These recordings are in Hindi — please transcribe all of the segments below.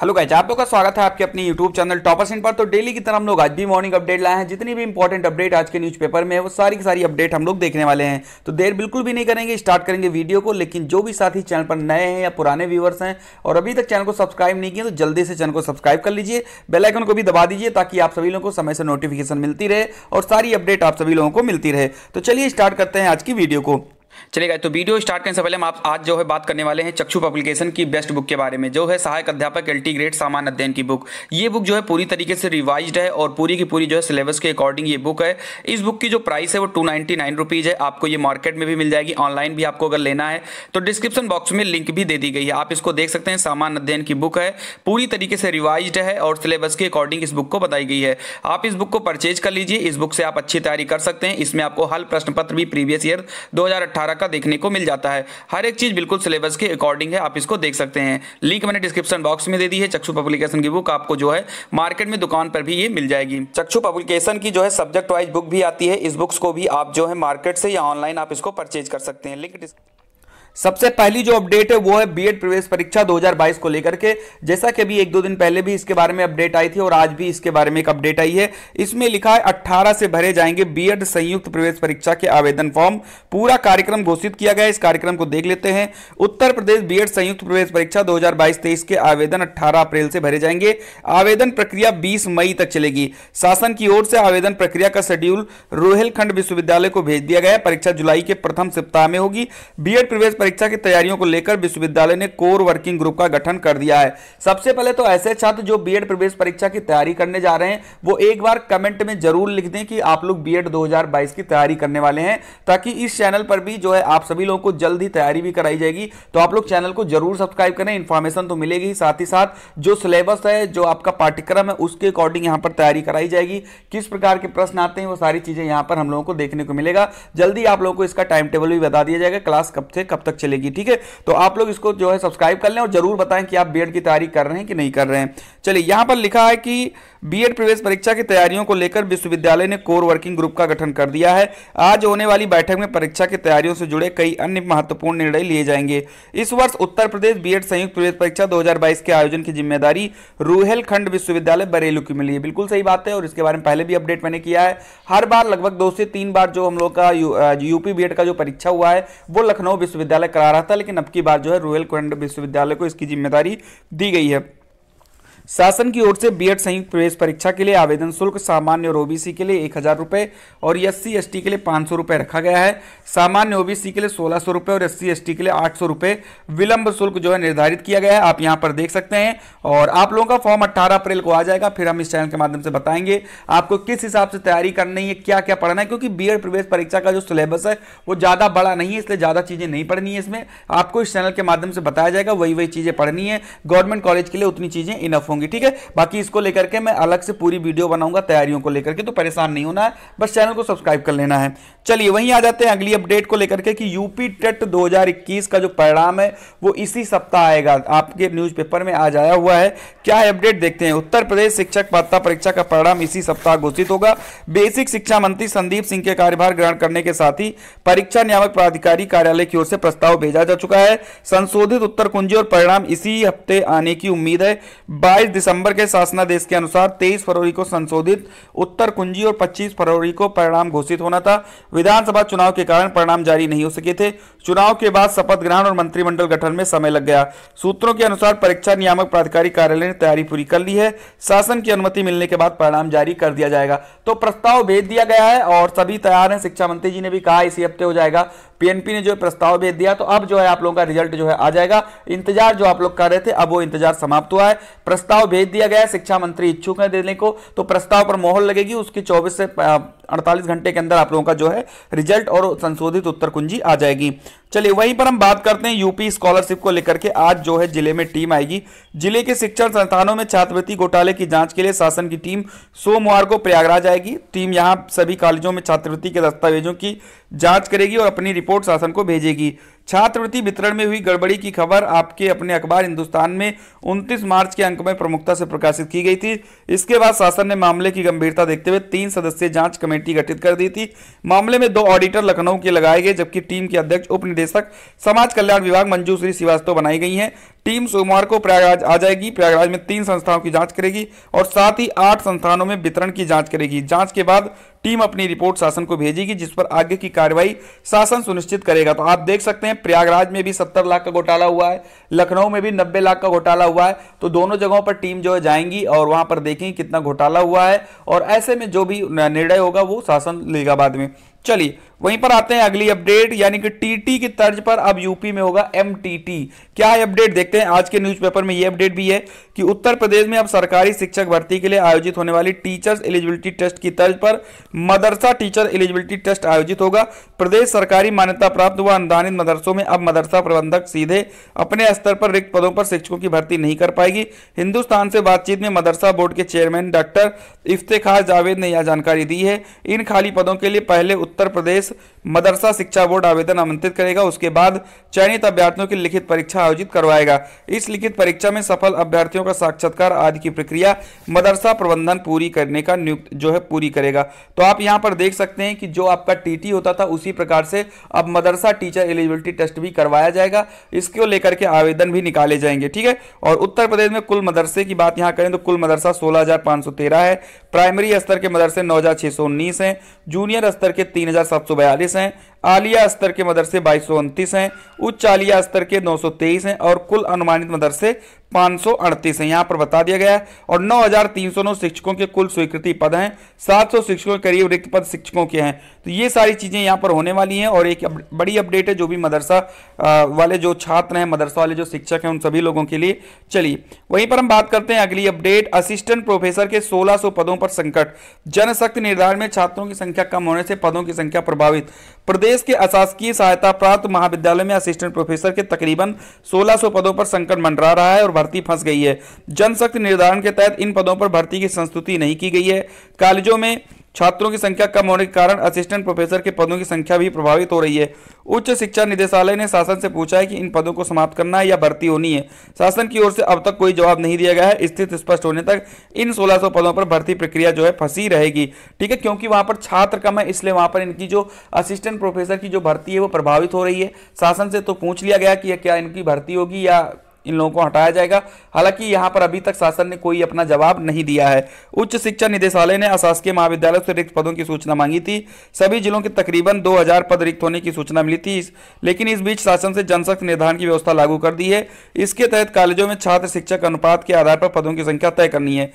हेलो गाइज आप लोग का स्वागत है आपके अपने यूट्यूब चैनल टॉपर्स इन पर तो डेली की तरह हम लोग आज भी मॉर्निंग अपडेट लाए हैं जितनी भी इंपॉर्टेंट अपडेट आज के न्यूज़पेपर में है वो सारी की सारी अपडेट हम लोग देखने वाले हैं तो देर बिल्कुल भी नहीं करेंगे स्टार्ट करेंगे वीडियो को लेकिन जो भी साथी चैनल पर नए हैं या पुराने व्यूवर्स हैं और अभी तक चैनल को सब्सक्राइब नहीं किया तो जल्दी से चैनल को सब्सक्राइब कर लीजिए बेलाइकन को भी दबा दीजिए ताकि आप सभी लोगों को समय से नोटिफिकेशन मिलती रहे और सारी अपडेट आप सभी लोगों को मिलती रहे तो चलिए स्टार्ट करते हैं आज की वीडियो को चलिए गाइस तो वीडियो स्टार्ट करने से पहले हम आप आज जो है बात करने वाले हैं चक्षु पब्लिकेशन की बेस्ट बुक के बारे में जो है सहायक अध्यापक एल ग्रेड सामान्य अध्ययन की बुक ये बुक जो है पूरी तरीके से रिवाइज है और पूरी की पूरी जो है सिलेबस के अकॉर्डिंग ये बुक है इस बुक की जो प्राइस है वो टू नाइन्टी है आपको ये मार्केट में भी मिल जाएगी ऑनलाइन भी आपको अगर लेना है तो डिस्क्रिप्शन बॉक्स में लिंक भी दे दी गई है आप इसको देख सकते हैं सामान्य अध्ययन की बुक है पूरी तरीके से रिवाइज है और सिलेबस के अकॉर्डिंग इस बुक को बताई गई है आप इस बुक को परचेज कर लीजिए इस बुक से आप अच्छी तैयारी कर सकते हैं इसमें आपको हल प्रश्न पत्र भी प्रीवियस ईयर दो सारा का देखने को मिल जाता है हर एक चीज़ बिल्कुल सिलेबस के अकॉर्डिंग है आप इसको देख सकते हैं लिंक मैंने डिस्क्रिप्शन बॉक्स में दे दी है चक्षु पब्लिकेशन की बुक आपको जो है मार्केट में दुकान पर भी ये मिल जाएगी चक्षु पब्लिकेशन की जो है सब्जेक्ट वाइज बुक भी आती है इस बुक्स को भी आप जो है मार्केट से या ऑनलाइन आप इसको परचेज कर सकते हैं लिंक सबसे पहली जो अपडेट है वो है बीएड प्रवेश परीक्षा 2022 को लेकर के जैसा कि अभी एक दो दिन पहले भी इसके बारे में अपडेट आई थी और आज भी इसके बारे में एक अपडेट आई है इसमें लिखा है 18 से भरे जाएंगे बीएड संयुक्त प्रवेश परीक्षा के आवेदन फॉर्म पूरा कार्यक्रम घोषित किया गया इस कार्यक्रम को देख लेते हैं उत्तर प्रदेश बी संयुक्त प्रवेश परीक्षा दो हजार के आवेदन अट्ठारह अप्रैल से भरे जाएंगे आवेदन प्रक्रिया बीस मई तक चलेगी शासन की ओर से आवेदन प्रक्रिया का शेड्यूल रोहेलखंड विश्वविद्यालय को भेज दिया गया परीक्षा जुलाई के प्रथम सप्ताह में होगी बीएड प्रवेश परीक्षा की तैयारियों को लेकर विश्वविद्यालय ने कोर वर्किंग ग्रुप का गठन कर दिया है सबसे पहले तो ऐसे छात्र जो बीएड प्रवेश परीक्षा की तैयारी करने जा रहे हैं वो एक बार कमेंट में जरूर लिख दें कि आप लोग बीएड 2022 की तैयारी करने वाले हैं ताकि इस चैनल पर भी जो है आप सभी लोगों को जल्द ही तैयारी भी कराई जाएगी तो आप लोग चैनल को जरूर सब्सक्राइब करें इन्फॉर्मेशन तो मिलेगी साथ ही साथ जो सिलेबस है जो आपका पाठ्यक्रम है उसके अकॉर्डिंग यहाँ पर तैयारी कराई जाएगी किस प्रकार के प्रश्न आते हैं वो सारी चीजें यहाँ पर हम लोगों को देखने को मिलेगा जल्दी आप लोगों को इसका टाइम टेबल भी बता दिया जाएगा क्लास कब से कब तक चलेगी ठीक है तो आप लोग इसको जो है सब्सक्राइब कर लें और जरूर बताएं कि आप बीएड की तैयारी कर रहे हैं कि नहीं कर रहे हैं चलिए यहां पर लिखा है कि बीएड प्रवेश परीक्षा की तैयारियों को लेकर विश्वविद्यालय ने कोर वर्किंग ग्रुप का गठन कर दिया है आज होने वाली बैठक में परीक्षा की तैयारियों से जुड़े कई अन्य महत्वपूर्ण निर्णय लिए जाएंगे इस वर्ष उत्तर प्रदेश बीएड संयुक्त प्रवेश परीक्षा 2022 के आयोजन की जिम्मेदारी रूहेलखंड विश्वविद्यालय बरेलू की मिली है बिल्कुल सही बात है और इसके बारे में पहले भी अपडेट मैंने किया है हर बार लगभग दो से तीन बार जो हम लोग का यूपी बी का जो परीक्षा हुआ है वो लखनऊ विश्वविद्यालय विश्वविद्यालय करा रहा था लेकिन अब की बार जो है रोयल कोरेंडो विश्वविद्यालय को इसकी जिम्मेदारी दी गई है शासन की ओर से बीएड संयुक्त प्रवेश परीक्षा के लिए आवेदन शुल्क सामान्य और ओबीसी के लिए एक हज़ार रुपये और एस सी के लिए पाँच सौ रुपये रखा गया है सामान्य ओबीसी के लिए सोलह सौ रुपये और एस सी के लिए आठ सौ रुपये विलंब शुल्क जो है निर्धारित किया गया है आप यहाँ पर देख सकते हैं और आप लोगों का फॉर्म अट्ठारह अप्रैल को आ जाएगा फिर हम इस चैनल के माध्यम से बताएंगे आपको किस हिसाब से तैयारी करनी है क्या क्या पढ़ना है क्योंकि बी प्रवेश परीक्षा का जो सिलेबस है वो ज़्यादा बड़ा नहीं है इसलिए ज़्यादा चीज़ें नहीं पढ़नी है इसमें आपको इस चैनल के माध्यम से बताया जाएगा वही वही चीज़ें पढ़नी है गवर्नमेंट कॉलेज के लिए उतनी चीज़ें इनफ होंगी होंगी ठीक है बाकी इसको लेकर के मैं अलग से पूरी वीडियो बनाऊंगा तैयारियों को लेकर के तो परेशान नहीं होना है बस चैनल को सब्सक्राइब कर लेना है चलिए वहीं आ जाते हैं अगली अपडेट को लेकर के कि यूपी टेट 2021 का जो परिणाम है वो इसी सप्ताह आएगा आपके न्यूज़पेपर में आज आया हुआ है क्या है अपडेट देखते हैं उत्तर प्रदेश शिक्षक पात्रता परीक्षा का परिणाम इसी सप्ताह घोषित होगा बेसिक शिक्षा मंत्री संदीप सिंह के कार्यभार ग्रहण करने के साथ ही परीक्षा नियामक प्राधिकारी कार्यालय की ओर से प्रस्ताव भेजा जा चुका है संशोधित उत्तर कुंजी और परिणाम इसी हफ्ते आने की उम्मीद है बाईस 22 दिसंबर के शासनादेश के अनुसार 23 फरवरी को संशोधित उत्तर कुंजी और 25 फरवरी को परिणाम घोषित होना था विधानसभा चुनाव के कारण परिणाम जारी नहीं हो सके थे चुनाव के बाद शपथ ग्रहण और मंत्रिमंडल गठन में समय लग गया सूत्रों के अनुसार परीक्षा नियामक प्राधिकारी कार्यालय ने तैयारी पूरी कर ली है शासन की अनुमति मिलने के बाद परिणाम जारी कर दिया जाएगा तो प्रस्ताव भेज दिया गया है और सभी तैयार है शिक्षा मंत्री जी ने भी कहा इसी हफ्ते हो जाएगा पीएनपी ने जो प्रस्ताव भेज दिया तो अब जो है आप लोगों का रिजल्ट जो है आ जाएगा इंतजार जो आप लोग कर रहे थे अब वो इंतजार समाप्त हुआ है प्रस्ताव भेज दिया गया है शिक्षा मंत्री इच्छुक है देने को तो प्रस्ताव पर मोहर लगेगी उसकी चौबीस से अड़तालीस घंटे के अंदर आप लोगों का जो है रिजल्ट और संशोधित उत्तर कुंजी आ जाएगी चलिए वहीं पर हम बात करते हैं यूपी स्कॉलरशिप को लेकर के आज जो है जिले में टीम आएगी जिले के शिक्षण संस्थानों में छात्रवृत्ति घोटाले की जांच के लिए शासन की टीम सोमवार को प्रयागराज आएगी टीम यहां सभी कॉलेजों में छात्रवृत्ति के दस्तावेजों की जांच करेगी और अपनी रिपोर्ट शासन को भेजेगी छात्रवृत्ति वितरण में हुई गड़बड़ी की खबर आपके अपने अखबार हिंदुस्तान में 29 मार्च के अंक में प्रमुखता से प्रकाशित की गई थी इसके बाद शासन ने मामले की गंभीरता देखते हुए तीन सदस्यीय जांच कमेटी गठित कर दी थी मामले में दो ऑडिटर लखनऊ के लगाए गए जबकि टीम के अध्यक्ष उप निदेशक समाज कल्याण विभाग मंजू श्री श्रीवास्तव बनाई गई है टीम सोमवार को प्रयागराज आ जाएगी प्रयागराज में तीन संस्थाओं की जांच करेगी और साथ ही आठ संस्थानों में वितरण की जांच करेगी जांच के बाद टीम अपनी रिपोर्ट शासन को भेजेगी जिस पर आगे की कार्रवाई शासन सुनिश्चित करेगा तो आप देख सकते हैं प्रयागराज में भी सत्तर लाख का घोटाला हुआ है लखनऊ में भी नब्बे लाख का घोटाला हुआ है तो दोनों जगहों पर टीम जो है जाएंगी और वहां पर देखेंगे कितना घोटाला हुआ है और ऐसे में जो भी निर्णय होगा वो शासन लेगा बाद में चलिए वहीं पर आते हैं अगली अपडेट यानी कि टीटी की तर्ज पर अब यूपी में होगा एमटीटी क्या है अपडेट देखते हैं आज के न्यूज़पेपर में ये अपडेट भी है कि उत्तर प्रदेश में अब सरकारी शिक्षक भर्ती के लिए आयोजित होने वाली टीचर्स एलिजिबिलिटी टेस्ट की तर्ज पर मदरसा टीचर एलिजिबिलिटी टेस्ट आयोजित होगा प्रदेश सरकारी मान्यता प्राप्त व अनुदानित मदरसों में अब मदरसा प्रबंधक सीधे अपने स्तर पर रिक्त पदों पर शिक्षकों की भर्ती नहीं कर पाएगी हिंदुस्तान से बातचीत में मदरसा बोर्ड के चेयरमैन डॉक्टर इफ्तेखार जावेद ने यह जानकारी दी है इन खाली पदों के लिए पहले उत्तर प्रदेश मदरसा शिक्षा बोर्ड आवेदन आमंत्रित करेगा उसके बाद चयनित अभ्यर्थियों की लिखित परीक्षा आयोजित करवाएगा इस लिखित परीक्षा में सफल अभ्यर्थियों का साक्षात्कार आदि की प्रक्रिया मदरसा प्रबंधन पूरी करने का नियुक्त जो है पूरी करेगा तो आप यहाँ पर देख सकते हैं कि जो आपका टीटी होता था उसी प्रकार से अब मदरसा टीचर एलिजिबिलिटी टेस्ट भी करवाया जाएगा इसको लेकर के आवेदन भी निकाले जाएंगे ठीक है और उत्तर प्रदेश में कुल मदरसे की बात यहाँ करें तो कुल मदरसा सोलह है प्राइमरी स्तर के मदरसे नौ हजार जूनियर स्तर के तीन केस हैं आलिया स्तर के मदरसे बाईस सौ उनतीस हैं उच्च आलिया स्तर के 923 हैं और कुल अनुमानित मदरसे पाँच सौ अड़तीस हैं यहाँ पर बता दिया गया है और नौ हजार तीन सौ नौ शिक्षकों के कुल स्वीकृति पद हैं सात सौ शिक्षकों के करीब रिक्त पद शिक्षकों के हैं तो ये सारी चीज़ें यहाँ पर होने वाली हैं और एक बड़ी अपडेट है जो भी मदरसा वाले जो छात्र हैं मदरसा वाले जो शिक्षक हैं उन सभी लोगों के लिए चलिए वहीं पर हम बात करते हैं अगली अपडेट असिस्टेंट प्रोफेसर के सोलह पदों पर संकट जनशक्ति निर्धारण में छात्रों की संख्या कम होने से पदों की संख्या प्रभावित प्रदेश के अशासकीय सहायता प्राप्त महाविद्यालय में असिस्टेंट प्रोफेसर के तकरीबन 1600 पदों पर संकट मंडरा रहा है और भर्ती फंस गई है जनशक्ति निर्धारण के तहत इन पदों पर भर्ती की संस्तुति नहीं की गई है कॉलेजों में छात्रों की संख्या कम होने के कारण असिस्टेंट प्रोफेसर के पदों की संख्या भी प्रभावित हो रही है उच्च शिक्षा निदेशालय ने शासन से पूछा है कि इन पदों को समाप्त करना है या भर्ती होनी है शासन की ओर से अब तक कोई जवाब नहीं दिया गया है स्थिति स्पष्ट होने तक इन 1600 पदों पर भर्ती प्रक्रिया जो है फंसी रहेगी ठीक है क्योंकि वहां पर छात्र कम है इसलिए वहां पर इनकी जो असिस्टेंट प्रोफेसर की जो भर्ती है वो प्रभावित हो रही है शासन से तो पूछ लिया गया कि क्या इनकी भर्ती होगी या इन लोगों को हटाया जाएगा हालांकि यहां पर अभी तक शासन ने कोई अपना जवाब नहीं दिया है उच्च शिक्षा निदेशालय ने अशासकीय महाविद्यालय से रिक्त पदों की सूचना मांगी थी सभी जिलों के तकरीबन 2000 पद रिक्त होने की सूचना मिली थी लेकिन इस बीच शासन से जनशक्ति निर्धारण की व्यवस्था लागू कर दी है इसके तहत कॉलेजों में छात्र शिक्षक अनुपात के आधार पर पदों की संख्या तय करनी है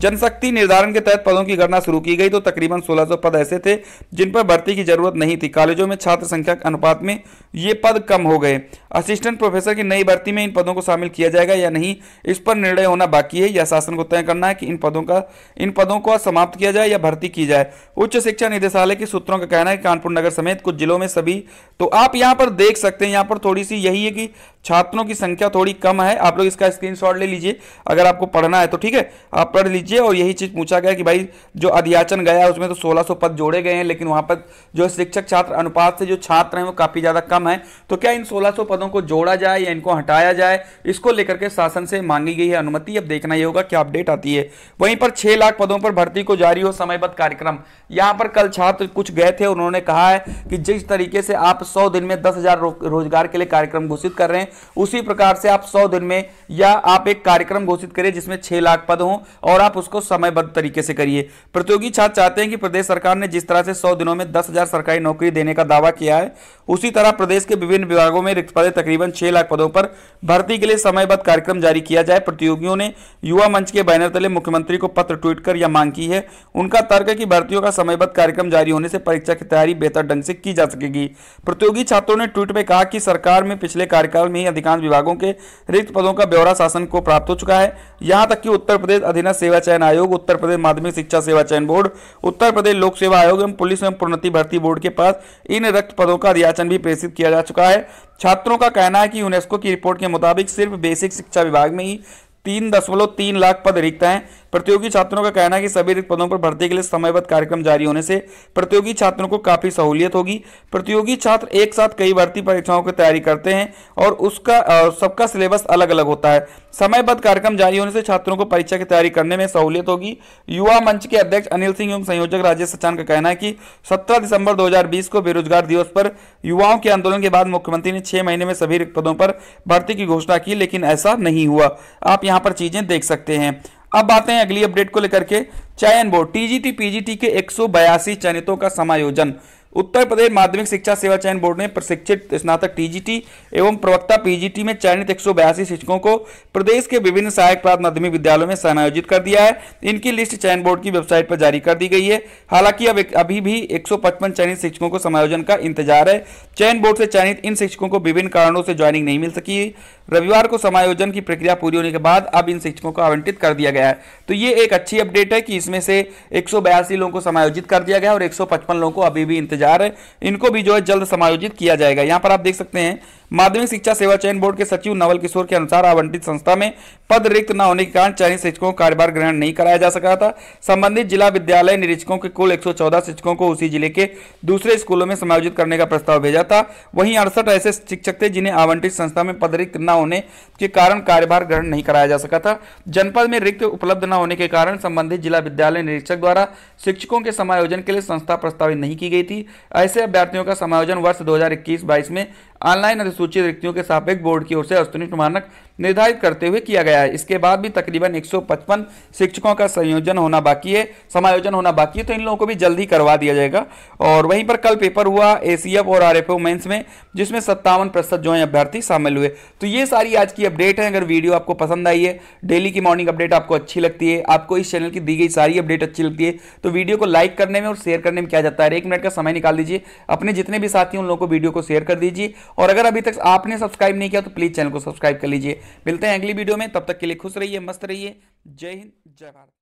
जनशक्ति निर्धारण के तहत पदों की गणना शुरू की गई तो तकरीबन 1600 पद ऐसे थे जिन पर भर्ती की जरूरत नहीं थी कॉलेजों में छात्र संख्या के अनुपात में ये पद कम हो गए असिस्टेंट प्रोफेसर की नई भर्ती में इन पदों को शामिल किया जाएगा या नहीं इस पर निर्णय होना बाकी है या शासन को तय करना है कि इन पदों का इन पदों को समाप्त किया जाए या भर्ती की जाए उच्च शिक्षा निदेशालय के सूत्रों का कहना है कि कानपुर नगर समेत कुछ जिलों में सभी तो आप यहाँ पर देख सकते हैं यहाँ पर थोड़ी सी यही है कि छात्रों की संख्या थोड़ी कम है आप लोग इसका स्क्रीन ले लीजिए अगर आपको पढ़ना है तो ठीक है आप पढ़ लीजिए लीजिए और यही चीज़ पूछा गया कि भाई जो अध्याचन गया उसमें तो 1600 पद जोड़े गए हैं लेकिन वहाँ पर जो शिक्षक छात्र अनुपात से जो छात्र हैं वो काफ़ी ज़्यादा कम है तो क्या इन 1600 पदों को जोड़ा जाए या इनको हटाया जाए इसको लेकर के शासन से मांगी गई है अनुमति अब देखना ये होगा क्या अपडेट आती है वहीं पर छः लाख पदों पर भर्ती को जारी हो समयबद्ध कार्यक्रम यहाँ पर कल छात्र कुछ गए थे उन्होंने कहा है कि जिस तरीके से आप सौ दिन में दस रोजगार के लिए कार्यक्रम घोषित कर रहे हैं उसी प्रकार से आप सौ दिन में या आप एक कार्यक्रम घोषित करें जिसमें छः लाख पद हों और आप आप उसको समयबद्ध तरीके से करिए प्रतियोगी छात्र चाहते हैं कि प्रदेश सरकार ने जिस तरह से सौ दिनों में दस हजार सरकारी नौकरी देने का दावा किया है उसी तरह प्रदेश के विभिन्न विभागों में रिक्त पदे तकरीबन छह लाख पदों पर भर्ती के लिए समयबद्ध कार्यक्रम जारी किया जाए प्रतियोगियों ने युवा मंच के बैनर तले मुख्यमंत्री को पत्र ट्वीट कर यह मांग की है उनका तर्क है कि भर्तियों का समयबद्ध कार्यक्रम जारी होने से परीक्षा की तैयारी बेहतर ढंग से की जा सकेगी प्रतियोगी छात्रों ने ट्वीट में कहा कि सरकार में पिछले कार्यकाल में ही अधिकांश विभागों के रिक्त पदों का ब्यौरा शासन को प्राप्त हो चुका है यहाँ तक कि उत्तर प्रदेश अधीन सेवा चयन आयोग उत्तर प्रदेश माध्यमिक शिक्षा सेवा चयन बोर्ड उत्तर प्रदेश लोक सेवा आयोग एवं पुलिस एवं प्रोन्नति भर्ती बोर्ड के पास इन रक्त पदों का अध्याचन भी प्रेषित किया जा चुका है छात्रों का कहना है कि यूनेस्को की रिपोर्ट के मुताबिक सिर्फ बेसिक शिक्षा विभाग में ही तीन दशमलव तीन लाख पद रिक्त हैं प्रतियोगी छात्रों का कहना है कि सभी रिक्त पदों पर भर्ती के लिए समयबद्ध कार्यक्रम जारी होने से प्रतियोगी छात्रों को काफी सहूलियत होगी प्रतियोगी छात्र एक साथ कई भर्ती परीक्षाओं की तैयारी करते हैं और उसका सबका सिलेबस अलग अलग होता है समयबद्ध कार्यक्रम जारी होने से छात्रों को परीक्षा की तैयारी करने में सहूलियत होगी युवा मंच के अध्यक्ष अनिल सिंह एवं संयोजक राजेश सचान का कहना है कि सत्रह दिसंबर दो को बेरोजगार दिवस पर युवाओं के आंदोलन के बाद मुख्यमंत्री ने छह महीने में सभी रिक्त पदों पर भर्ती की घोषणा की लेकिन ऐसा नहीं हुआ आप यहाँ पर चीजें देख सकते हैं अब आते हैं अगली अपडेट को लेकर के चयन बोर्ड टीजीटी पीजीटी के एक चयनितों का समायोजन उत्तर प्रदेश माध्यमिक शिक्षा सेवा चयन बोर्ड ने प्रशिक्षित स्नातक टीजीटी एवं प्रवक्ता पीजीटी में चयनित एक शिक्षकों को प्रदेश के विभिन्न सहायक प्राप्त माध्यमिक विद्यालयों में समायोजित कर दिया है इनकी लिस्ट चयन बोर्ड की वेबसाइट पर जारी कर दी गई है हालांकि अब अभी भी 155 चयनित शिक्षकों को समायोजन का इंतजार है चयन बोर्ड से चयनित इन शिक्षकों को विभिन्न कारणों से ज्वाइनिंग नहीं मिल सकी रविवार को समायोजन की प्रक्रिया पूरी होने के बाद अब इन शिक्षकों को आवंटित कर दिया गया है तो ये एक अच्छी अपडेट है कि इसमें से एक लोगों को समायोजित कर दिया गया और एक लोगों को अभी भी इंतजार है इनको भी जो है जल्द समायोजित किया जाएगा यहाँ पर आप देख सकते हैं माध्यमिक शिक्षा सेवा चयन बोर्ड के सचिव नवल किशोर के अनुसार आवंटित संस्था में पद रिक्त न होने के कारण चयनित शिक्षकों का कार्यभार ग्रहण नहीं कराया जा सका था संबंधित जिला विद्यालय निरीक्षकों के कुल 114 शिक्षकों को उसी जिले के दूसरे स्कूलों में समायोजित करने का प्रस्ताव भेजा था वहीं अड़सठ ऐसे शिक्षक थे जिन्हें आवंटित संस्था में पद रिक्त न होने के कारण कार्यभार ग्रहण नहीं कराया जा सका था जनपद में रिक्त उपलब्ध न होने के कारण संबंधित जिला विद्यालय निरीक्षक द्वारा शिक्षकों के समायोजन के लिए संस्था प्रस्तावित नहीं की गई थी ऐसे अभ्यर्थियों का समायोजन वर्ष दो हजार में ऑनलाइन अधिसूचित रिक्तियों के सापेक्ष बोर्ड की ओर से अस्तुनिष्ट मानक निर्धारित करते हुए किया गया है इसके बाद भी तकरीबन 155 शिक्षकों का संयोजन होना बाकी है समायोजन होना बाकी है तो इन लोगों को भी जल्दी करवा दिया जाएगा और वहीं पर कल पेपर हुआ ए और आर एफ मेंस में जिसमें सत्तावन प्रतिशत जो है अभ्यर्थी शामिल हुए तो ये सारी आज की अपडेट है अगर वीडियो आपको पसंद आई है डेली की मॉर्निंग अपडेट आपको अच्छी लगती है आपको इस चैनल की दी गई सारी अपडेट अच्छी लगती है तो वीडियो को लाइक करने में और शेयर करने में क्या जाता है एक मिनट का समय निकाल दीजिए अपने जितने भी साथी उन लोगों को वीडियो को शेयर कर दीजिए और अगर अभी तक आपने सब्सक्राइब नहीं किया तो प्लीज़ चैनल को सब्सक्राइब कर लीजिए मिलते हैं अगली वीडियो में तब तक के लिए खुश रहिए मस्त रहिए जय हिंद जय भारत